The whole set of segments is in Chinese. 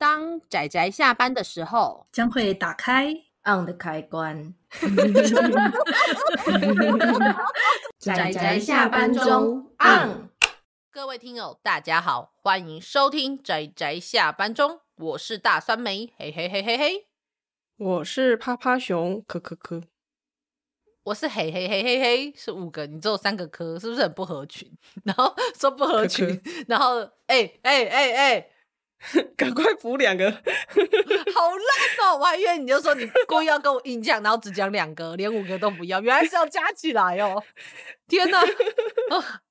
当仔仔下班的时候，将会打开 on 的开关。哈哈哈哈哈！哈哈哈哈哈！仔仔下班中 on。各位听友，大家好，欢迎收听《仔仔下班中》，我是大酸梅，嘿嘿嘿嘿嘿。我是趴趴熊，咳咳咳。我是嘿嘿嘿嘿嘿，是五个，你只有三个，咳，是不是很不合群？然后说不合群，然后哎哎哎哎。赶快补两个，好烂哦！我还以为你就说你故意要跟我硬讲，然后只讲两个，连五个都不要。原来是要加起来哦！天哪，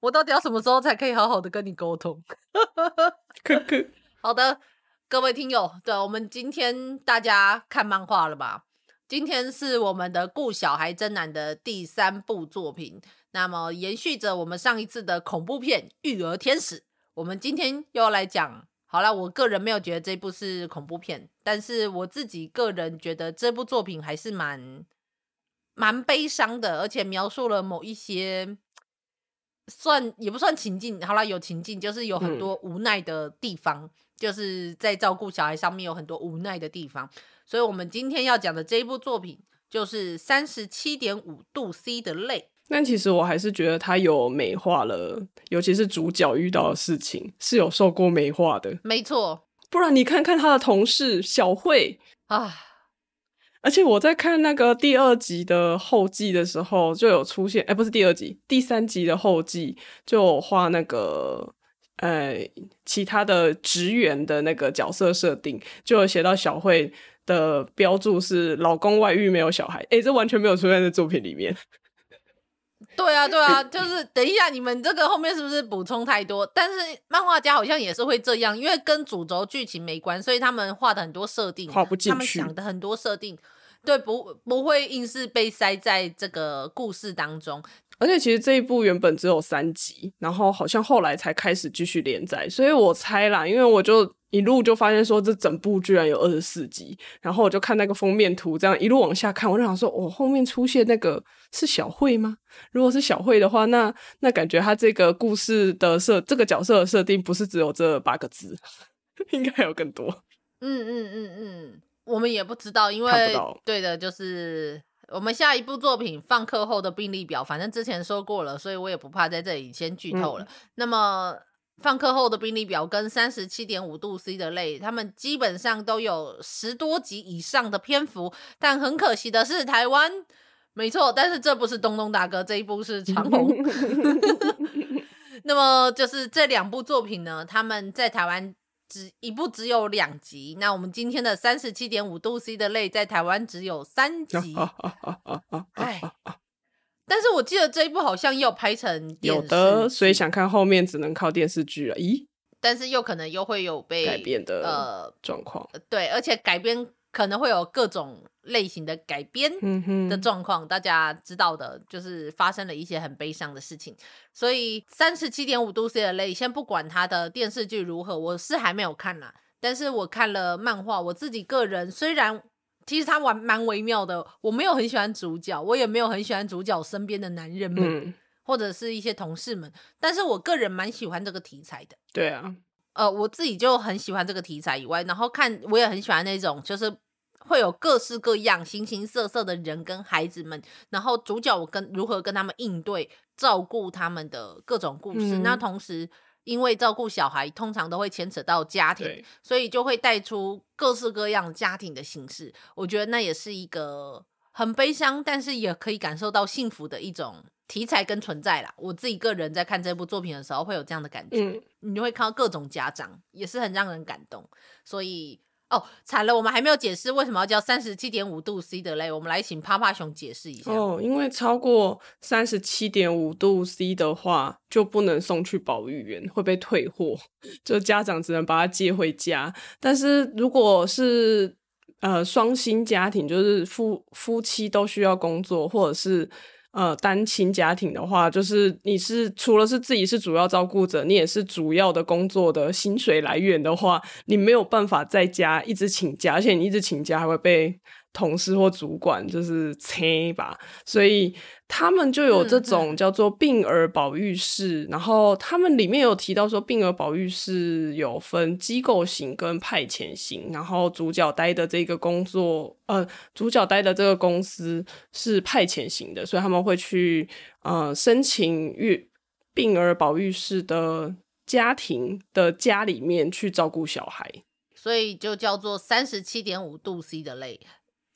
我到底要什么时候才可以好好的跟你沟通？哥哥，好的，各位听友，对我们今天大家看漫画了吧？今天是我们的顾小孩真男的第三部作品。那么，延续着我们上一次的恐怖片《育儿天使》，我们今天又要来讲。好了，我个人没有觉得这部是恐怖片，但是我自己个人觉得这部作品还是蛮蛮悲伤的，而且描述了某一些算也不算情境，好了有情境，就是有很多无奈的地方，就是在照顾小孩上面有很多无奈的地方，所以我们今天要讲的这一部作品就是三十七点五度 C 的泪。但其实我还是觉得他有美化了，尤其是主角遇到的事情是有受过美化的。没错，不然你看看他的同事小慧啊，而且我在看那个第二集的后记的时候就有出现，哎，不是第二集，第三集的后记就画那个呃其他的职员的那个角色设定，就有写到小慧的标注是老公外遇没有小孩，哎，这完全没有出现在作品里面。对啊，对啊，就是等一下，你们这个后面是不是补充太多？但是漫画家好像也是会这样，因为跟主轴剧情没关，所以他们画的很多设定，他们想的很多设定，对，不不会硬是被塞在这个故事当中。而且其实这一部原本只有三集，然后好像后来才开始继续连载，所以我猜啦，因为我就一路就发现说，这整部居然有二十四集，然后我就看那个封面图，这样一路往下看，我就想说，哦，后面出现那个是小慧吗？如果是小慧的话，那那感觉他这个故事的设这个角色的设定不是只有这八个字，应该有更多。嗯嗯嗯嗯，我们也不知道，因为对的，就是。我们下一部作品《放课后的病例表》，反正之前说过了，所以我也不怕在这里先剧透了。那么，《放课后的病例表》跟三十七点五度 C 的泪，他们基本上都有十多集以上的篇幅，但很可惜的是，台湾，没错，但是这不是东东大哥这一部是长虹。那么，就是这两部作品呢，他们在台湾。只一部只有两集，那我们今天的三十七点五度 C 的泪在台湾只有三集。哎，但是我记得这一部好像要拍成有的，所以想看后面只能靠电视剧了。咦，但是又可能又会有被改变的状况。对，而且改编。可能会有各种类型的改编的状况，大家知道的，就是发生了一些很悲伤的事情。所以三十七点五度 C 的泪，先不管它的电视剧如何，我是还没有看啦。但是我看了漫画，我自己个人虽然其实它蛮蛮微妙的，我没有很喜欢主角，我也没有很喜欢主角身边的男人们或者是一些同事们，但是我个人蛮喜欢这个题材的。对啊，呃，我自己就很喜欢这个题材以外，然后看我也很喜欢那种就是。会有各式各样、形形色色的人跟孩子们，然后主角跟如何跟他们应对、照顾他们的各种故事。那同时，因为照顾小孩通常都会牵扯到家庭，所以就会带出各式各样家庭的形式。我觉得那也是一个很悲伤，但是也可以感受到幸福的一种题材跟存在啦。我自己个人在看这部作品的时候会有这样的感觉，你就会看到各种家长，也是很让人感动。所以。哦，惨了，我们还没有解释为什么要叫三十七点五度 C 的嘞。我们来请趴趴熊解释一下。哦，因为超过三十七点五度 C 的话，就不能送去保育员，会被退货，就家长只能把他接回家。但是如果是呃双薪家庭，就是夫夫妻都需要工作，或者是。呃，单亲家庭的话，就是你是除了是自己是主要照顾者，你也是主要的工作的薪水来源的话，你没有办法在家一直请假，而且你一直请假还会被。同事或主管就是亲吧，所以他们就有这种叫做病儿保育室，然后他们里面有提到说，病儿保育室有分机构型跟派遣型。然后主角待的这个工作，呃，主角待的这个公司是派遣型的，所以他们会去呃申请育病儿保育室的家庭的家里面去照顾小孩，所以就叫做三十七点五度 C 的类。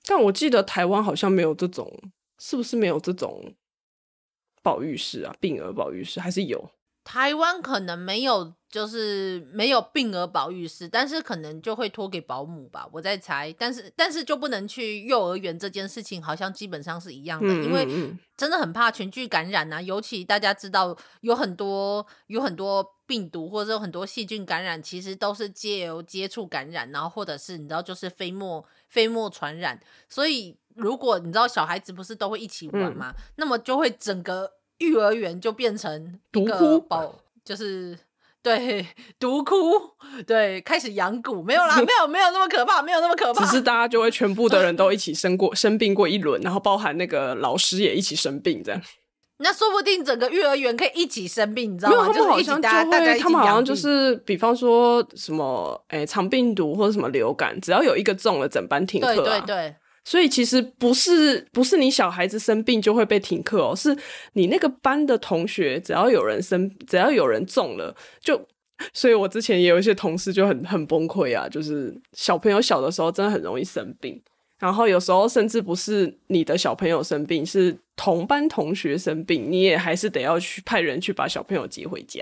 但我记得台湾好像没有这种，是不是没有这种保育室啊？病儿保育室还是有？台湾可能没有，就是没有病儿保育室，但是可能就会托给保姆吧，我在猜。但是但是就不能去幼儿园这件事情，好像基本上是一样的，因为真的很怕群聚感染啊，尤其大家知道有很多有很多。病毒或者很多细菌感染，其实都是借由接触感染，然后或者是你知道，就是飞沫飞沫传染。所以如果你知道小孩子不是都会一起玩嘛，那么就会整个育儿园就变成独孤宝，就是对毒窟，对开始养蛊，没有啦，没有没有那么可怕，没有那么可怕，只是大家就会全部的人都一 起生过生病过一轮，然后包含那个老师也一起生病这样。那说不定整个幼儿园可以一起生病，你知道吗？因为他们好像就会，他们好像就是，比方说什么，哎，肠病毒或者什么流感，只要有一个中了，整班停课。对对对。所以其实不是不是你小孩子生病就会被停课哦，是你那个班的同学，只要有人生，只要有人中了，就。所以我之前也有一些同事就很很崩溃啊，就是小朋友小的时候真的很容易生病。然后有时候甚至不是你的小朋友生病，是同班同学生病，你也还是得要去派人去把小朋友接回家，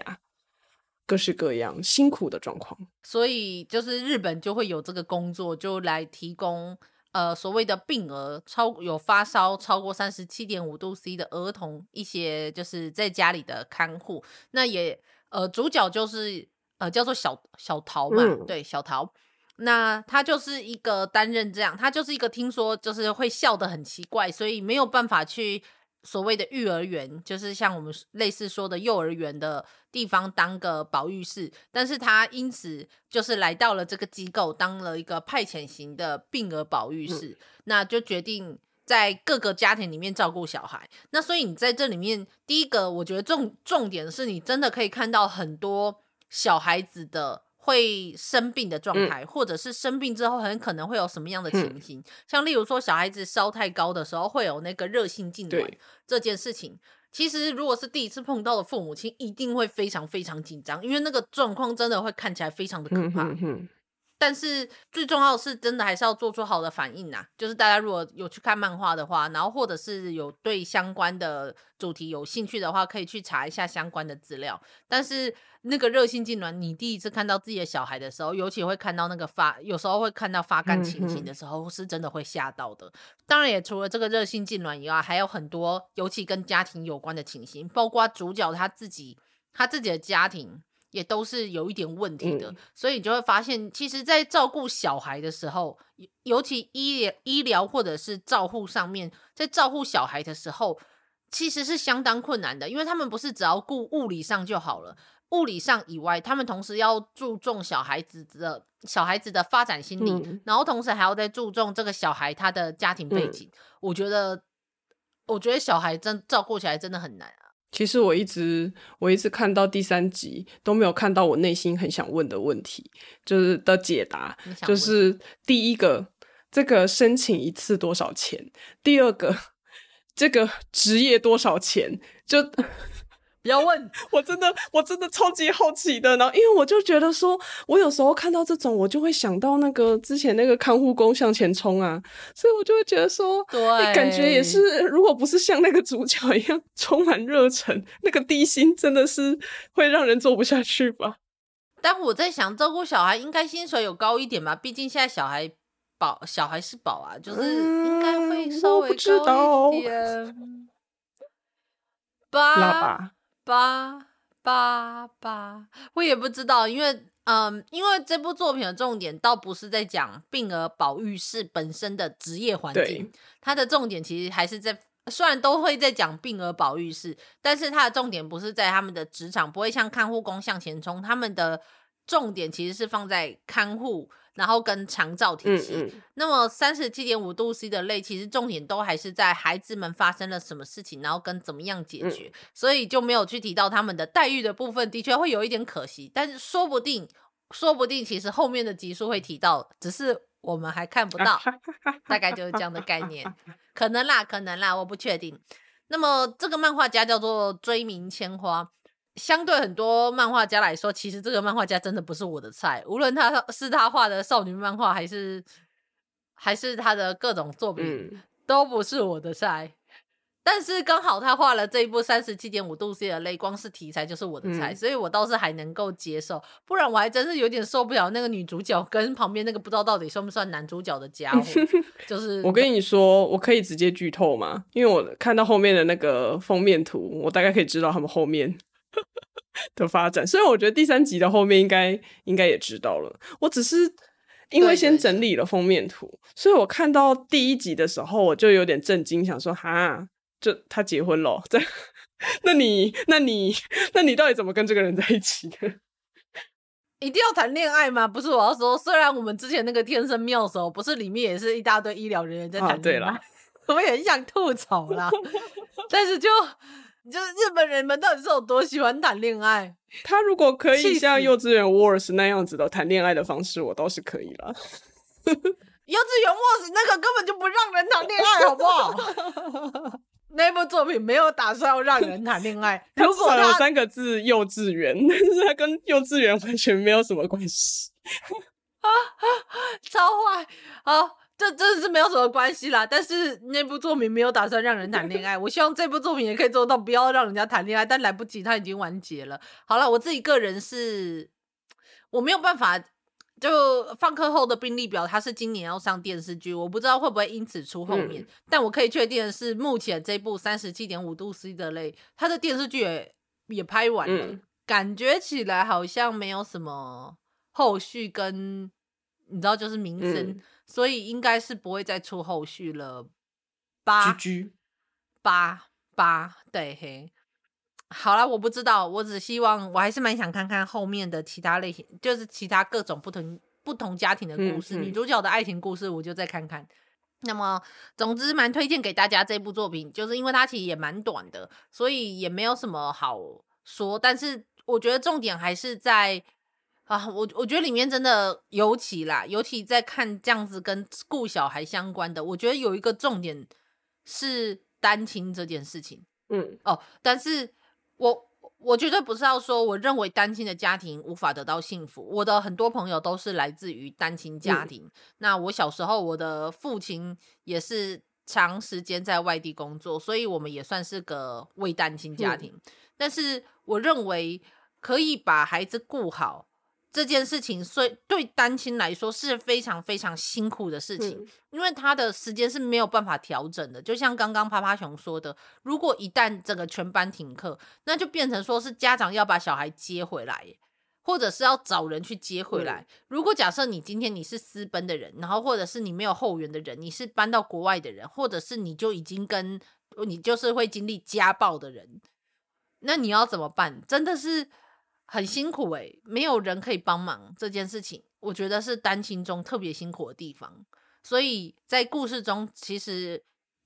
各式各样辛苦的状况。所以就是日本就会有这个工作，就来提供呃所谓的病儿超有发烧超过三十七点五度 C 的儿童一些就是在家里的看护。那也呃主角就是呃叫做小小桃嘛，对小桃。那他就是一个担任这样，他就是一个听说就是会笑得很奇怪，所以没有办法去所谓的育儿园，就是像我们类似说的幼儿园的地方当个保育室。但是他因此就是来到了这个机构，当了一个派遣型的病儿保育室，那就决定在各个家庭里面照顾小孩。那所以你在这里面，第一个我觉得重重点是，你真的可以看到很多小孩子的。会生病的状态，或者是生病之后很可能会有什么样的情形，像例如说小孩子烧太高的时候会有那个热性痉挛这件事情，其实如果是第一次碰到的父母亲，一定会非常非常紧张，因为那个状况真的会看起来非常的可怕。但是最重要的是，真的还是要做出好的反应呐。就是大家如果有去看漫画的话，然后或者是有对相关的主题有兴趣的话，可以去查一下相关的资料。但是那个热性痉挛，你第一次看到自己的小孩的时候，尤其会看到那个发，有时候会看到发干情形的时候，是真的会吓到的。当然，也除了这个热性痉挛以外，还有很多，尤其跟家庭有关的情形，包括主角他自己，他自己的家庭。也都是有一点问题的，所以你就会发现，其实，在照顾小孩的时候，尤尤其医医疗或者是照护上面，在照顾小孩的时候，其实是相当困难的，因为他们不是只要顾物理上就好了，物理上以外，他们同时要注重小孩子的、小孩子的发展心理，然后同时还要再注重这个小孩他的家庭背景。我觉得，我觉得小孩真照顾起来真的很难啊。其实我一直我一直看到第三集都没有看到我内心很想问的问题，就是的解答，就是第一个这个申请一次多少钱，第二个 这个职业多少钱，就。不要问，我真的，我真的超级好奇的。然后，因为我就觉得说，我有时候看到这种，我就会想到那个之前那个看护工向前冲啊，所以我就会觉得说，对，感觉也是。如果不是像那个主角一样充满热忱，那个低薪真的是会让人做不下去吧。但我在想，照顾小孩应该薪水有高一点吧？毕竟现在小孩宝，小孩是宝啊，就是应该会稍微高一点吧？吧。八八八，我也不知道，因为嗯，因为这部作品的重点倒不是在讲病儿保育士本身的职业环境，它的重点其实还是在，虽然都会在讲病儿保育士，但是它的重点不是在他们的职场，不会像看护工向前冲，他们的。重点其实是放在看护，然后跟长照体系。那么三十七点五度 C 的类，其实重点都还是在孩子们发生了什么事情，然后跟怎么样解决，所以就没有去提到他们的待遇的部分，的确会有一点可惜。但是说不定，说不定其实后面的集数会提到，只是我们还看不到，大概就是这样的概念。可能啦，可能啦，我不确定。那么这个漫画家叫做追名千花。相对很多漫画家来说，其实这个漫画家真的不是我的菜。无论他是他画的少女漫画，还是还是他的各种作品，都不是我的菜。但是刚好他画了这一部三十七点五度 C 的泪光，是题材就是我的菜，所以我倒是还能够接受。不然我还真是有点受不了那个女主角跟旁边那个不知道到底算不算男主角的家伙。就 是我跟你说，我可以直接剧透吗？因为我看到后面的那个封面图，我大概可以知道他们后面。的发展，虽然我觉得第三集的后面应该应该也知道了，我只是因为先整理了封面图，所以我看到第一集的时候我就有点震惊，想说哈，就他结婚了？这那你那你那你到底怎么跟这个人在一起的？一定要谈恋爱吗？不是我要说，虽然我们之前那个《天生妙手》不是里面也是一大堆医疗人员在谈，对 啦我也很想吐槽啦，但是就。就日本人们到底是有多喜欢谈恋爱？他如果可以像《幼稚园 Wars》那样子的谈恋爱的方式，我倒是可以了。《幼稚园 Wars》那个根本就不让人谈恋爱，好不好？那部作品没有打算要让人谈恋爱。果然有三个字“幼稚园”，但是它跟幼稚园完全没有什么关系。啊啊，超坏好，这真的是没有什么关系啦，但是那部作品没有打算让人谈恋爱。我希望这部作品也可以做到，不要让人家谈恋爱。但来不及，它已经完结了。好了，我自己个人是，我没有办法。就放课后的病例表，它是今年要上电视剧，我不知道会不会因此出后面。但我可以确定的是，目前这部三十七点五度 C 的类，它的电视剧也也拍完了，感觉起来好像没有什么后续跟。你知道，就是名声，所以应该是不会再出后续了。八八八，对嘿，好了，我不知道，我只希望，我还是蛮想看看后面的其他类型，就是其他各种不同不同家庭的故事，女主角的爱情故事，我就再看看。那么，总之蛮推荐给大家这部作品，就是因为它其实也蛮短的，所以也没有什么好说，但是我觉得重点还是在。啊，我我觉得里面真的尤其啦，尤其在看这样子跟顾小孩相关的，我觉得有一个重点是单亲这件事情。嗯，哦，但是我我绝对不是要说我认为单亲的家庭无法得到幸福。我的很多朋友都是来自于单亲家庭，那我小时候我的父亲也是长时间在外地工作，所以我们也算是个未单亲家庭。但是我认为可以把孩子顾好。这件事情，所以对单亲来说是非常非常辛苦的事情，因为他的时间是没有办法调整的。就像刚刚趴趴熊说的，如果一旦整个全班停课，那就变成说是家长要把小孩接回来，或者是要找人去接回来。如果假设你今天你是私奔的人，然后或者是你没有后援的人，你是搬到国外的人，或者是你就已经跟你就是会经历家暴的人，那你要怎么办？真的是。很辛苦欸，没有人可以帮忙这件事情，我觉得是单亲中特别辛苦的地方。所以在故事中，其实，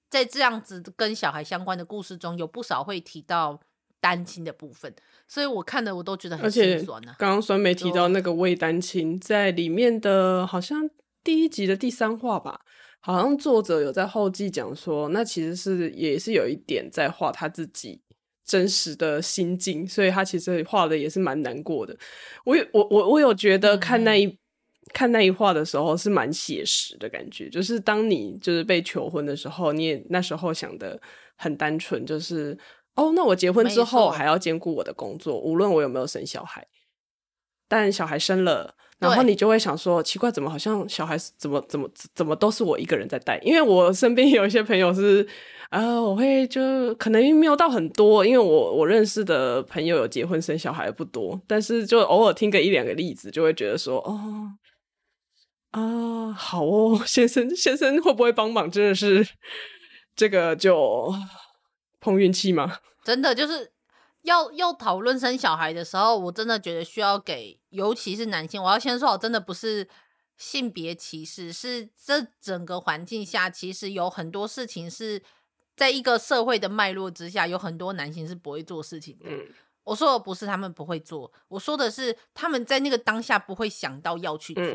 在这样子跟小孩相关的故事中，有不少会提到单亲的部分。所以我看的我都觉得很而且，刚刚酸梅提到那个魏丹青在里面的，好像第一集的第三话吧，好像作者有在后记讲说，那其实是也是有一点在画他自己。真实的心境，所以他其实画的也是蛮难过的。我有我我我有觉得看那一看那一画的时候是蛮写实的感觉，就是当你就是被求婚的时候，你也那时候想的很单纯，就是哦，那我结婚之后还要兼顾我的工作，无论我有没有生小孩。但小孩生了，然后你就会想说，奇怪，怎么好像小孩怎么怎么怎么都是我一个人在带？因为我身边有一些朋友是。啊，我会就可能没有到很多，因为我我认识的朋友有结婚生小孩不多，但是就偶尔听个一两个例子，就会觉得说，哦，啊，好哦，先生先生会不会帮忙？真的是这个就碰运气吗？真的就是要要讨论生小孩的时候，我真的觉得需要给，尤其是男性，我要先说，我真的不是性别歧视，是这整个环境下其实有很多事情是。在一个社会的脉络之下，有很多男性是不会做事情的。我说的不是他们不会做，我说的是他们在那个当下不会想到要去做。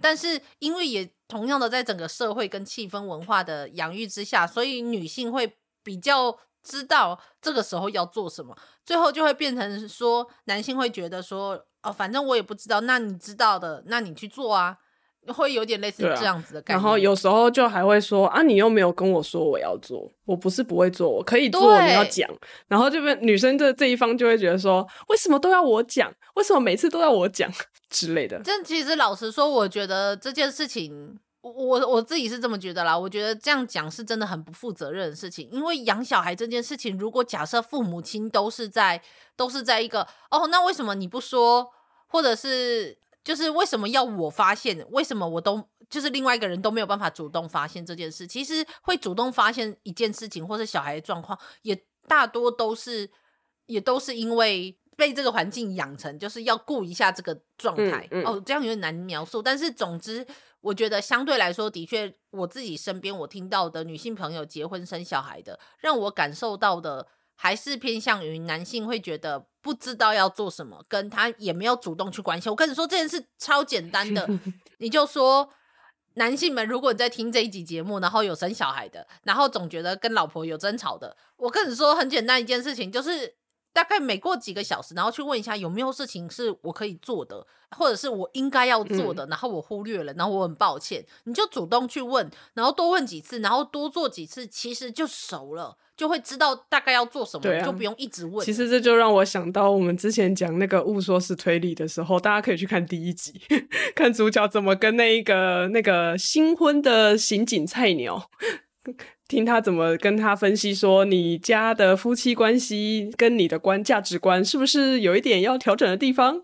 但是因为也同样的在整个社会跟气氛文化的养育之下，所以女性会比较知道这个时候要做什么，最后就会变成说男性会觉得说：“哦，反正我也不知道，那你知道的，那你去做啊。”会有点类似这样子的感觉，然后有时候就还会说啊，你又没有跟我说我要做，我不是不会做，我可以做，你要讲，然后这边女生的这一方就会觉得说，为什么都要我讲，为什么每次都要我讲 之类的。但其实老实说，我觉得这件事情，我我自己是这么觉得啦，我觉得这样讲是真的很不负责任的事情，因为养小孩这件事情，如果假设父母亲都是在都是在一个哦，那为什么你不说，或者是？就是为什么要我发现？为什么我都就是另外一个人都没有办法主动发现这件事？其实会主动发现一件事情或者小孩状况，也大多都是也都是因为被这个环境养成，就是要顾一下这个状态。哦，这样有点难描述，但是总之，我觉得相对来说，的确我自己身边我听到的女性朋友结婚生小孩的，让我感受到的。还是偏向于男性会觉得不知道要做什么，跟他也没有主动去关心。我跟你说这件事超简单的，你就说男性们，如果你在听这一集节目，然后有生小孩的，然后总觉得跟老婆有争吵的，我跟你说很简单一件事情，就是大概每过几个小时，然后去问一下有没有事情是我可以做的，或者是我应该要做的，然后我忽略了，然后我很抱歉，你就主动去问，然后多问几次，然后多做几次，其实就熟了。就会知道大概要做什么，就不用一直问。其实这就让我想到我们之前讲那个误说是推理的时候，大家可以去看第一集，看主角怎么跟那个那个新婚的刑警菜鸟，听他怎么跟他分析说你家的夫妻关系跟你的观价值观是不是有一点要调整的地方。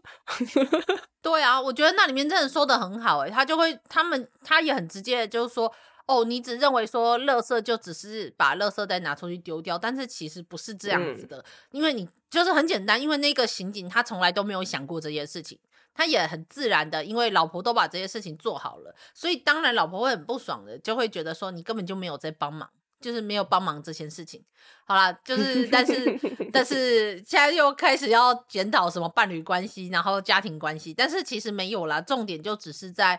对啊，我觉得那里面真的说的很好诶，他就会他们他也很直接，就是说。哦，你只认为说，垃圾就只是把垃圾袋拿出去丢掉，但是其实不是这样子的，因为你就是很简单，因为那个刑警他从来都没有想过这件事情，他也很自然的，因为老婆都把这些事情做好了，所以当然老婆会很不爽的，就会觉得说你根本就没有在帮忙，就是没有帮忙这些事情。好啦，就 是但是但是现在又开始要检讨什么伴侣关系，然后家庭关系，但是其实没有啦，重点就只是在。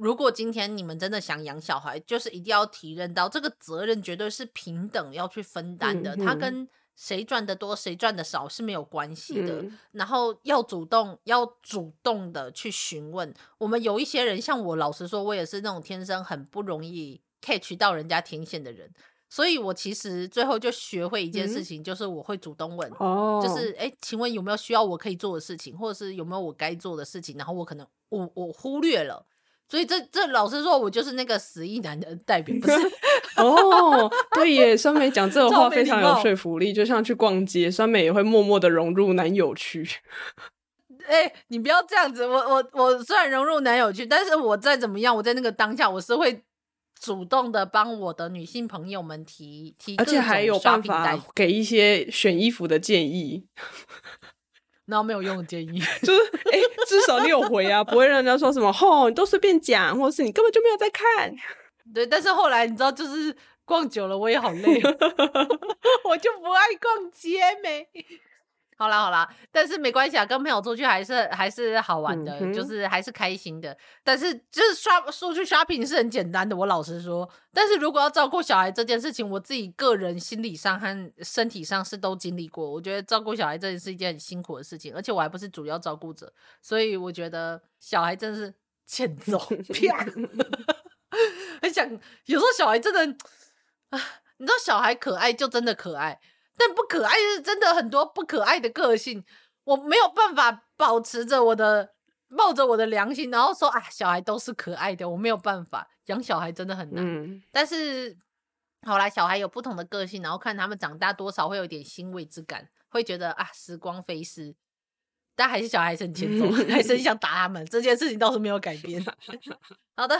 如果今天你们真的想养小孩，就是一定要提认到这个责任绝对是平等要去分担的，他跟谁赚的多谁赚的少是没有关系的。然后要主动要主动的去询问。我们有一些人，像我，老实说，我也是那种天生很不容易 catch 到人家天线的人，所以我其实最后就学会一件事情，就是我会主动问，就是哎，请问有没有需要我可以做的事情，或者是有没有我该做的事情，然后我可能我我忽略了。所以这这老实说，我就是那个死意男的代表，不是？哦，对耶，酸梅讲这个话非常有说服力，就像去逛街，酸梅也会默默的融入男友区。哎，你不要这样子，我我我虽然融入男友区，但是我再怎么样，我在那个当下我是会主动的帮我的女性朋友们提提且还有办法给一些选衣服的建议。然后没有用的建议，就是哎，至少你有回啊，不会让人家说什么吼，你都随便讲，或者是你根本就没有在看。对，但是后来你知道，就是逛久了我也好累，我就不爱逛街没。好啦好啦，但是没关系啊，跟朋友出去还是还是好玩的，就是还是开心的。但是就是刷出去刷屏是很简单的，我老实说。但是如果要照顾小孩这件事情，我自己个人心理上和身体上是都经历过。我觉得照顾小孩这件是一件很辛苦的事情，而且我还不是主要照顾者，所以我觉得小孩真是欠揍。很想有时候小孩真的，啊，你知道小孩可爱就真的可爱。但不可爱是真的很多不可爱的个性，我没有办法保持着我的冒着我的良心，然后说啊，小孩都是可爱的，我没有办法养小孩真的很难。但是好啦，小孩有不同的个性，然后看他们长大多少会有点欣慰之感，会觉得啊，时光飞逝，但还是小孩很轻松，还是想 打他们这件事情倒是没有改变。好的。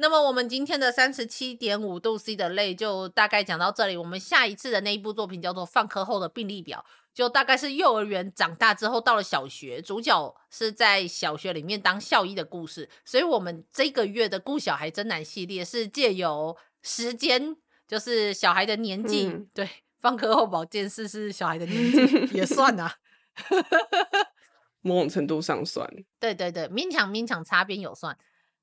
那么我们今天的三十七点五度 C 的泪就大概讲到这里。我们下一次的那一部作品叫做《放课后的病例表》，就大概是幼儿园长大之后到了小学，主角是在小学里面当校医的故事。所以，我们这个月的“顾小孩真难”系列是借由时间，就是小孩的年纪。对，放课后保健室是小孩的年纪 也算啊，某种程度上算。对对对，勉强勉强擦边有算。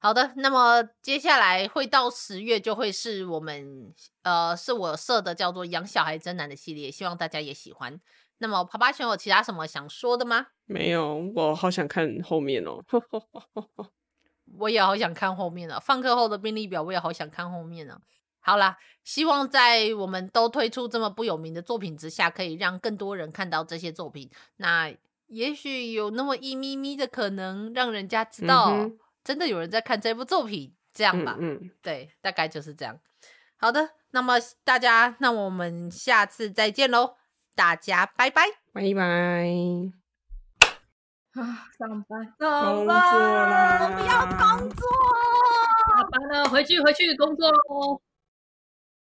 好的，那么接下来会到十月，就会是我们呃，是我设的叫做“养小孩真难”的系列，希望大家也喜欢。那么爬爬熊有其他什么想说的吗？没有，我好想看后面哦。我也好想看后面了。放课后的病例表我也好想看后面了。好啦，希望在我们都推出这么不有名的作品之下，可以让更多人看到这些作品。那也许有那么一咪咪的可能，让人家知道。真的有人在看这部作品，这样吧，嗯，对，大概就是这样。好的，那么大家，那我们下次再见喽，大家拜拜，拜拜。啊，上班，上班，不要工作，下班了，回去，回去工作喽。